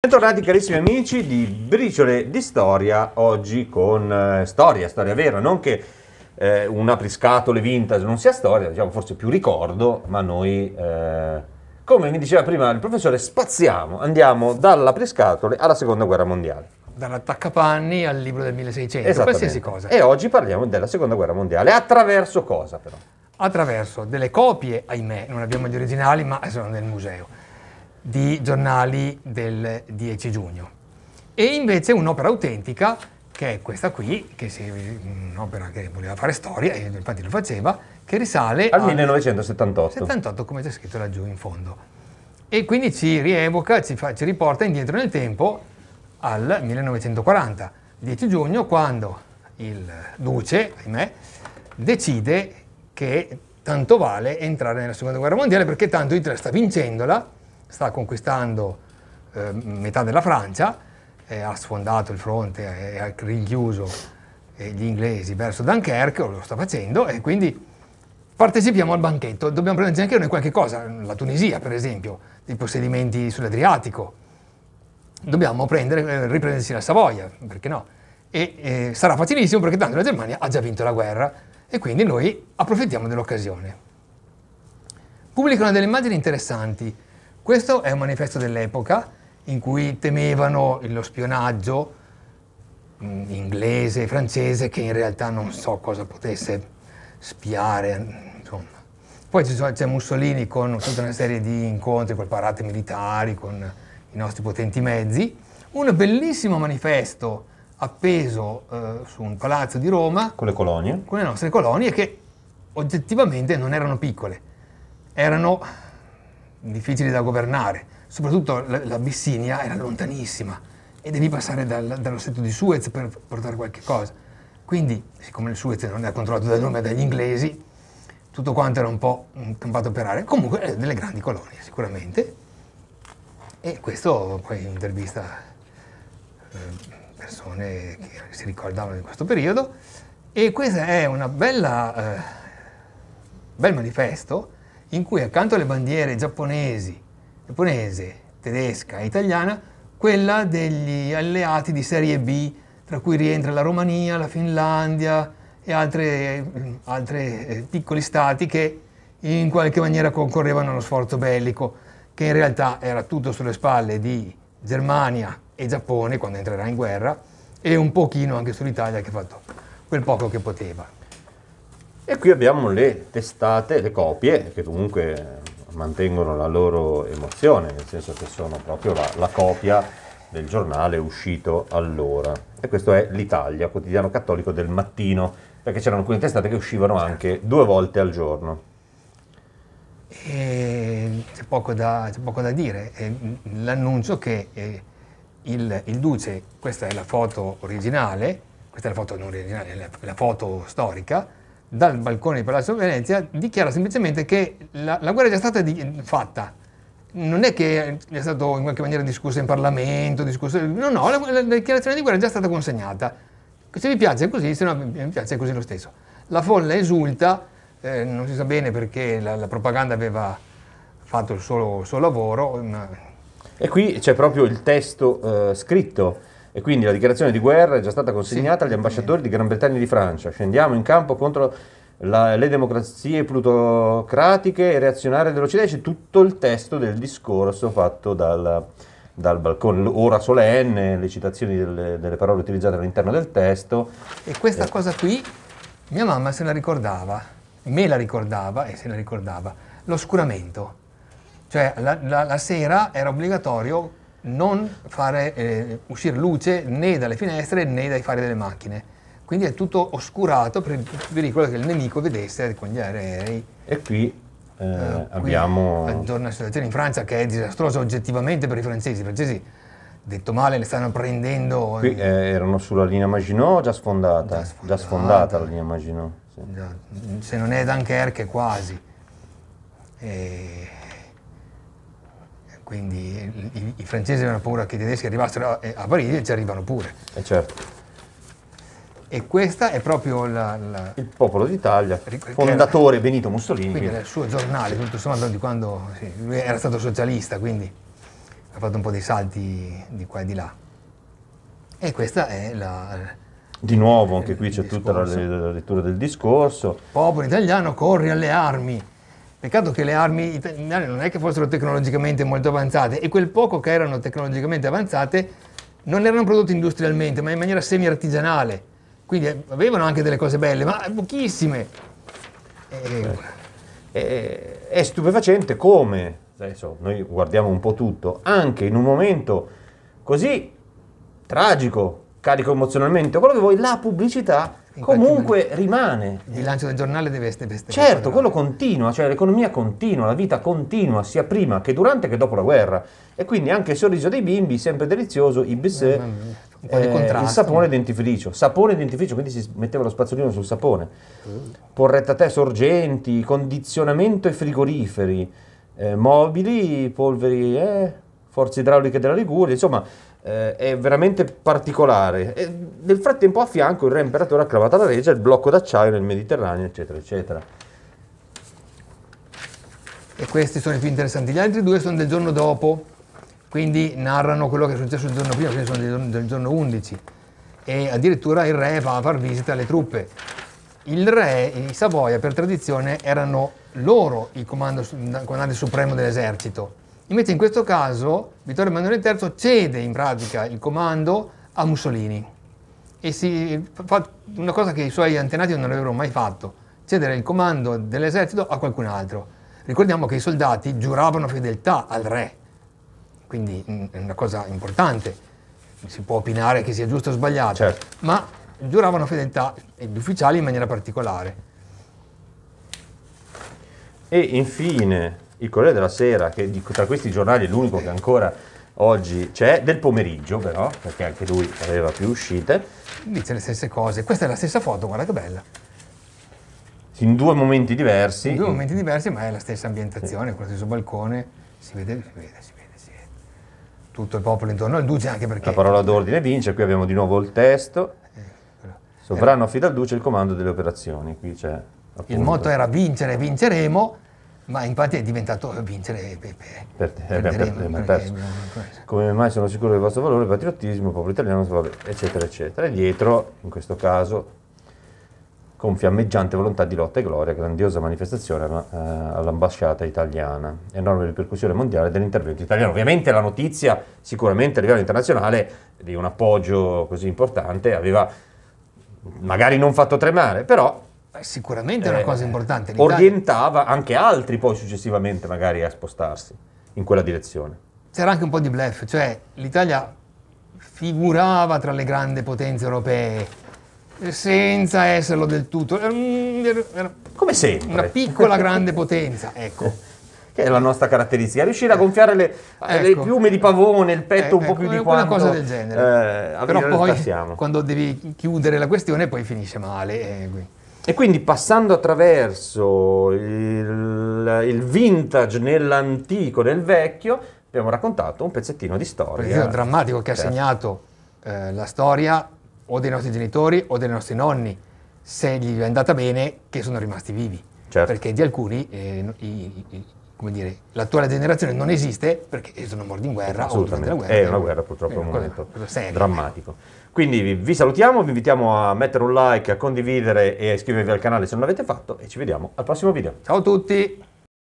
Bentornati carissimi amici di Briciole di Storia, oggi con eh, storia, storia vera, non che eh, un apriscatole vintage non sia storia, diciamo forse più ricordo, ma noi, eh, come mi diceva prima il professore, spaziamo, andiamo dall'apriscatole alla seconda guerra mondiale. Dall'attaccapanni al libro del 1600, qualsiasi cosa. E oggi parliamo della seconda guerra mondiale, attraverso cosa però? Attraverso delle copie, ahimè, non abbiamo gli originali, ma sono nel museo di giornali del 10 giugno. E invece un'opera autentica, che è questa qui, che si, un'opera che voleva fare storia, e infatti lo faceva, che risale al, 1978. 78, come c'è scritto laggiù in fondo. E quindi ci rievoca, ci, fa, ci riporta indietro nel tempo al 1940, 10 giugno, quando il duce, ahimè, decide che tanto vale entrare nella seconda guerra mondiale perché tanto Hitler sta vincendola sta conquistando eh, metà della Francia, eh, ha sfondato il fronte e ha rinchiuso eh, gli inglesi verso Dunkerque, lo sta facendo, e quindi partecipiamo al banchetto, dobbiamo prenderci anche noi qualche cosa, la Tunisia per esempio, i possedimenti sull'Adriatico, dobbiamo prendere, eh, riprendersi la Savoia, perché no? E eh, sarà facilissimo perché tanto la Germania ha già vinto la guerra e quindi noi approfittiamo dell'occasione. Pubblicano delle immagini interessanti questo è un manifesto dell'epoca in cui temevano lo spionaggio mm, inglese, e francese, che in realtà non so cosa potesse spiare. Insomma. Poi c'è Mussolini con tutta una serie di incontri con parate militari, con i nostri potenti mezzi. Un bellissimo manifesto appeso eh, su un palazzo di Roma. Con le colonie. Con le nostre colonie che oggettivamente non erano piccole. Erano difficili da governare, soprattutto l'Abissinia era lontanissima e devi passare dal, dallo stretto di Suez per portare qualche cosa. Quindi, siccome il Suez non era controllato da noi ma dagli inglesi, tutto quanto era un po' campato per aria. Comunque, eh, delle grandi colonie, sicuramente. E questo poi intervista eh, persone che si ricordavano di questo periodo. E questo è un eh, bel manifesto in cui accanto alle bandiere giapponesi, giapponese, tedesca e italiana, quella degli alleati di serie B, tra cui rientra la Romania, la Finlandia e altri eh, piccoli stati che in qualche maniera concorrevano allo sforzo bellico, che in realtà era tutto sulle spalle di Germania e Giappone quando entrerà in guerra, e un pochino anche sull'Italia che ha fatto quel poco che poteva. E qui abbiamo le testate, le copie, che comunque mantengono la loro emozione, nel senso che sono proprio la, la copia del giornale uscito allora. E questo è l'Italia, quotidiano cattolico del mattino, perché c'erano alcune testate che uscivano anche due volte al giorno. E c'è, poco da, c'è poco da dire. E l'annuncio che eh, il, il, Duce, questa è la foto originale, questa è la foto non originale, la, la foto storica, dal balcone di Palazzo Venezia, dichiara semplicemente che la, la guerra è già stata di, fatta. Non è che è stato in qualche maniera discusso in Parlamento, discusso, no, no, la, la, dichiarazione di guerra è già stata consegnata. Se vi piace così, se no vi piace così lo stesso. La folla esulta, eh, non si sa bene perché la, la propaganda aveva fatto il suo, suo lavoro. Ma... E qui c'è proprio il testo eh, scritto e quindi la dichiarazione di guerra è già stata consegnata sì, agli ambasciatori di Gran Bretagna e di Francia. Scendiamo in campo contro la, le democrazie plutocratiche e reazionarie dell'Occidente. C'è tutto il testo del discorso fatto dal, dal balcone, l'ora solenne, le citazioni delle, delle, parole utilizzate all'interno del testo. E questa eh. cosa qui mia mamma se la ricordava, me la ricordava e se la ricordava, l'oscuramento. Cioè la, la, la sera era obbligatorio non fare eh, uscire luce né dalle finestre né dai fari delle macchine. Quindi è tutto oscurato per il pericolo che il nemico vedesse con gli aerei. E qui eh, eh, abbiamo... Aggiorna la situazione in Francia che è disastrosa oggettivamente per i francesi. I francesi, detto male, le stanno prendendo... Qui eh, erano sulla linea Maginot già sfondata. Già sfondata, già sfondata la linea Maginot. Sì. Se non è Dunkerque quasi. E quindi i, i francesi avevano paura che i tedeschi arrivassero a, Parigi e ci arrivano pure. E eh certo. E questa è proprio la, la il popolo d'Italia, fondatore era, Benito Mussolini. Quindi era il suo giornale, tutto sommato, di quando sì, lui era stato socialista, quindi ha fatto un po' dei salti di qua e di là. E questa è la... Di nuovo, anche qui c'è tutta la, la lettura del discorso. Popolo italiano, corri alle armi! Peccato che le armi italiane non è che fossero tecnologicamente molto avanzate e quel poco che erano tecnologicamente avanzate non erano prodotte industrialmente, ma in maniera semi-artigianale. Quindi eh, avevano anche delle cose belle, ma pochissime. E... Eh, è, eh, è stupefacente come, adesso noi guardiamo un po' tutto, anche in un momento così tragico, carico emozionalmente, quello che vuoi, la pubblicità comunque rimane. Il bilancio del giornale deve essere... Deve essere certo, quello continua, cioè l'economia continua, la vita continua, sia prima che durante che dopo la guerra. E quindi anche il sorriso dei bimbi, sempre delizioso, i bis, eh, eh, eh, il sapone e dentifricio. Sapone e dentifricio, quindi si metteva lo spazzolino sul sapone. Mm. Porretta te, sorgenti, condizionamento e frigoriferi, eh, mobili, polveri, eh, forze idrauliche della Liguria, insomma eh, è veramente particolare. E nel frattempo a fianco il re imperatore ha acclamata la legge, il blocco d'acciaio nel Mediterraneo, eccetera, eccetera. E questi sono i più interessanti. Gli altri due sono del giorno dopo, quindi narrano quello che è successo il giorno prima, quindi cioè sono del giorno, del giorno 11. E addirittura il re va a far visita alle truppe. Il re, i Savoia per tradizione, erano loro il comando, il comandante supremo dell'esercito Invece in questo caso Vittorio Emanuele III cede in pratica il comando a Mussolini e si fa una cosa che i suoi antenati non avrebbero mai fatto, cedere il comando dell'esercito a qualcun altro. Ricordiamo che i soldati giuravano fedeltà al re, quindi mm, è una cosa importante, si può opinare che sia giusto o sbagliato, certo. ma giuravano fedeltà gli ufficiali in maniera particolare. E infine, il Corriere della Sera, che tra questi giornali è l'unico che ancora oggi c'è, del pomeriggio però, perché anche lui aveva più uscite. Dice le stesse cose, questa è la stessa foto, guarda che bella. In due momenti diversi. In due momenti diversi, ma è la stessa ambientazione, sì. lo stesso balcone, si vede, si vede, si vede, si vede. Tutto il popolo intorno al duce anche perché... La parola d'ordine vince, qui abbiamo di nuovo il testo. Eh, Sovrano affida al duce il comando delle operazioni, qui c'è... Appunto. Il motto era vincere, vinceremo, ma infatti è diventato eh, vincere per, per, per, per, per, perso. Esatto. Come mai sono sicuro del vostro valore, patriottismo, popolo italiano, eccetera, eccetera. E dietro, in questo caso, con fiammeggiante volontà di lotta e gloria, grandiosa manifestazione eh, all'ambasciata italiana, enorme ripercussione mondiale dell'intervento italiano. Ovviamente la notizia, sicuramente a livello internazionale, di un appoggio così importante, aveva magari non fatto tremare, però sicuramente è una eh, cosa importante. L'Italia... Orientava anche altri poi successivamente magari a spostarsi in quella direzione. C'era anche un po' di bluff, cioè l'Italia figurava tra le grandi potenze europee eh, senza esserlo del tutto. Come sempre. Una piccola grande potenza, ecco. Che è la nostra caratteristica, riuscire a eh. gonfiare le, ecco. le piume di pavone, il petto ecco, un po' più di quanto... Una cosa del genere. Eh, Però poi, quando devi chiudere la questione, poi finisce male. Eh, e quindi passando attraverso il, il vintage nell'antico, nel vecchio, abbiamo raccontato un pezzettino di storia. Un Il drammatico che certo. ha segnato eh, la storia o dei nostri genitori o dei nostri nonni, se gli è andata bene, che sono rimasti vivi. Certo. Perché di alcuni eh, i, come dire, l'attuale generazione non esiste perché sono morti in guerra. Assolutamente, guerra, è una guerra purtroppo, è un momento cosa, drammatico. Quindi vi, vi salutiamo, vi invitiamo a mettere un like, a condividere e a iscrivervi al canale se non l'avete fatto e ci vediamo al prossimo video. Ciao a tutti!